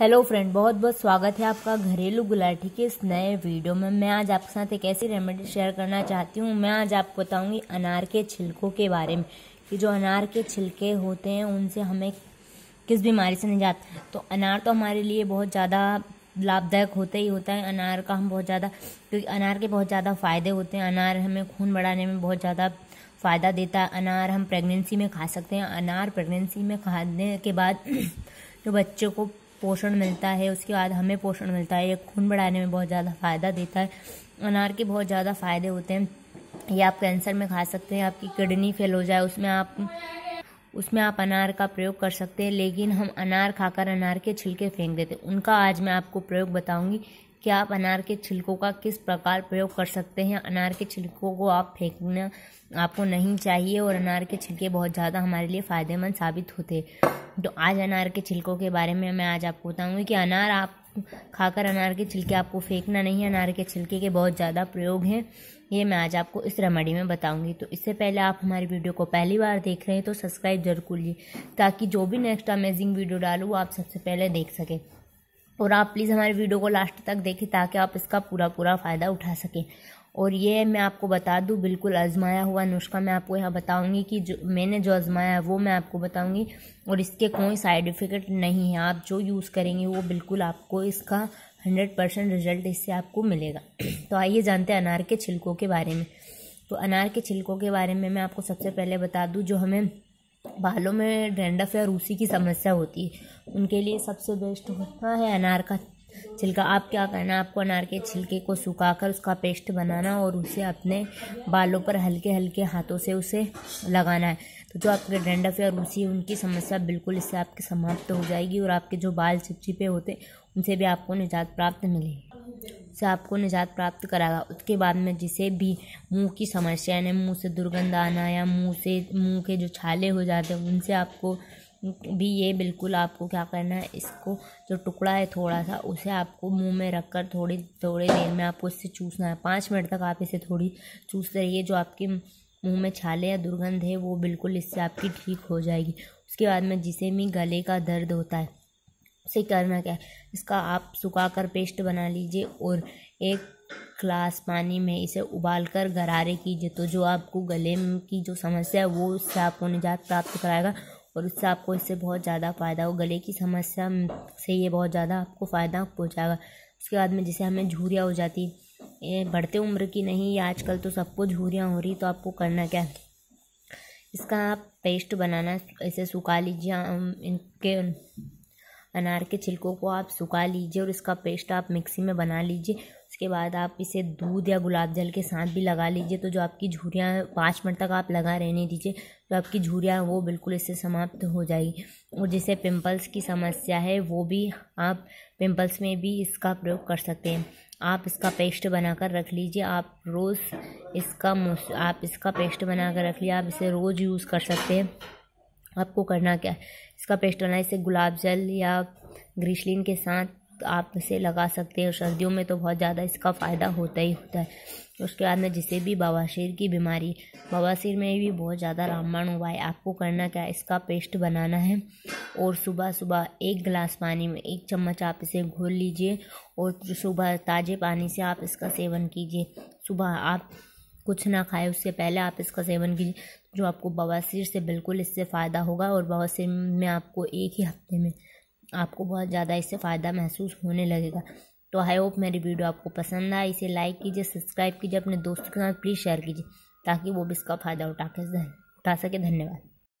hello friend बहुत बहुत स्वागत है आपका घरेलू गुलाटी के इस नए वीडियो में मैं आज आपके साथ एक ऐसी रेमेडी शेयर करना चाहती हूँ मैं आज आपको बताऊँगी अनार के छिलकों के बारे में कि जो अनार के छिलके होते हैं उनसे हमें किस बीमारी से निजात तो अनार तो हमारे लिए बहुत ज़्यादा लाभदायक होता ही होता है अनार का हम बहुत ज़्यादा क्योंकि अनार के बहुत ज़्यादा फ़ायदे होते हैं अनार हमें खून बढ़ाने में बहुत ज़्यादा फ़ायदा देता है अनार हम प्रेगनेंसी में खा सकते हैं अनार प्रेगनेंसी में खाने के बाद जो बच्चों को पोषण मिलता है उसके बाद हमें पोषण मिलता है ये खून बढ़ाने में बहुत ज़्यादा फ़ायदा देता है अनार के बहुत ज़्यादा फ़ायदे होते हैं ये आप कैंसर में खा सकते हैं आपकी किडनी फेल हो जाए उसमें आप उसमें आप अनार का प्रयोग कर सकते हैं लेकिन हम अनार खाकर अनार के छिलके फेंक देते हैं उनका आज मैं आपको प्रयोग बताऊंगी क्या आप अनार के छिलकों का किस प्रकार प्रयोग कर सकते हैं अनार के छिलकों को आप फेंकना आपको नहीं चाहिए और अनार के छिलके बहुत ज़्यादा हमारे लिए फ़ायदेमंद साबित होते हैं तो आज अनार के छिलकों के बारे में मैं आज आपको बताऊँगी कि अनार आप खाकर अनार के छिलके आपको फेंकना नहीं है अनार के छिलके के बहुत ज़्यादा प्रयोग हैं ये मैं आज आपको इस रेमेडी में बताऊंगी तो इससे पहले आप हमारी वीडियो को पहली बार देख रहे हैं तो सब्सक्राइब जरूर कर लिए ताकि जो भी नेक्स्ट अमेजिंग वीडियो डालूँ आप सबसे पहले देख सकें और आप प्लीज़ हमारे वीडियो को लास्ट तक देखें ताकि आप इसका पूरा पूरा फ़ायदा उठा सकें और ये मैं आपको बता दूं बिल्कुल आजमाया हुआ नुस्खा मैं आपको यहाँ बताऊंगी कि जो मैंने जो आजमाया है वो मैं आपको बताऊंगी और इसके कोई साइड इफ़ेक्ट नहीं है आप जो यूज़ करेंगे वो बिल्कुल आपको इसका हंड्रेड परसेंट रिजल्ट इससे आपको मिलेगा तो आइए जानते हैं अनार के छिलकों के बारे में तो अनार के छिलकों के बारे में मैं आपको सबसे पहले बता दूँ जो हमें बालों में डेंडफ या रूसी की समस्या होती है उनके लिए सबसे बेस्ट होता है अनार का छिलका आप क्या करना आपको अनार के छिलके को सुखाकर उसका पेस्ट बनाना और उसे अपने बालों पर हल्के हल्के हाथों से उसे लगाना है तो जो आपके डेंडफ या रूसी है उनकी समस्या बिल्कुल इससे आपकी समाप्त हो जाएगी और आपके जो बाल चिपचिपे होते उनसे भी आपको निजात प्राप्त मिलेगी से आपको निजात प्राप्त कराएगा उसके बाद में जिसे भी मुंह की समस्या यानी मुंह से दुर्गंध आना या मुंह से मुंह के जो छाले हो जाते हैं उनसे आपको भी ये बिल्कुल आपको क्या करना है इसको जो टुकड़ा है थोड़ा सा उसे आपको मुंह में रखकर थोड़ी थोड़ी देर में आपको इससे चूसना है पाँच मिनट तक आप इसे थोड़ी चूसते रहिए जो आपके मुंह में छाले या दुर्गंध है वो बिल्कुल इससे आपकी ठीक हो जाएगी उसके बाद में जिसे भी गले का दर्द होता है से करना क्या है इसका आप सुखा कर पेस्ट बना लीजिए और एक ग्लास पानी में इसे उबाल कर गरारे कीजिए तो जो आपको गले की जो समस्या है वो उससे आपको निजात प्राप्त कराएगा और उससे आपको इससे बहुत ज़्यादा फ़ायदा हो गले की समस्या से ये बहुत ज़्यादा आपको फ़ायदा पहुँचाएगा उसके बाद में जैसे हमें झूरियाँ हो जाती ये बढ़ते उम्र की नहीं ये आजकल तो सबको झूरियाँ हो रही तो आपको करना क्या है इसका आप पेस्ट बनाना इसे सुखा लीजिए इनके अनार के छिलकों को आप सुखा लीजिए और इसका पेस्ट आप मिक्सी में बना लीजिए उसके बाद आप इसे दूध या गुलाब जल के साथ भी लगा लीजिए तो जो आपकी झूरियाँ पाँच मिनट तक आप लगा रहने दीजिए जो आपकी झूरियाँ वो बिल्कुल इससे समाप्त हो जाएगी और जिसे पिंपल्स की समस्या है वो भी आप पिंपल्स में भी इसका प्रयोग कर सकते हैं आप इसका पेस्ट बनाकर रख लीजिए आप रोज़ इसका आप इसका पेस्ट बनाकर रख लीजिए आप इसे रोज़ यूज़ कर सकते हैं आपको करना क्या है इसका पेस्ट पेस्टोलाइज इसे गुलाब जल या ग्रीसलिन के साथ आप इसे लगा सकते हैं सर्दियों में तो बहुत ज़्यादा इसका फ़ायदा होता ही होता है उसके बाद में जिसे भी बवासीर की बीमारी बवासीर में भी बहुत ज़्यादा रामबाण हुआ है आपको करना क्या है इसका पेस्ट बनाना है और सुबह सुबह एक गिलास पानी में एक चम्मच आप इसे घोल लीजिए और सुबह ताज़े पानी से आप इसका सेवन कीजिए सुबह आप कुछ ना खाए उससे पहले आप इसका सेवन कीजिए जो आपको बवासीर से बिल्कुल इससे फ़ायदा होगा और बवासीर में आपको एक ही हफ्ते में आपको बहुत ज़्यादा इससे फ़ायदा महसूस होने लगेगा तो आई होप मेरी वीडियो आपको पसंद आए इसे लाइक कीजिए सब्सक्राइब कीजिए अपने दोस्तों के साथ प्लीज़ शेयर कीजिए ताकि वो भी इसका फ़ायदा उठा के उठा सके धन्यवाद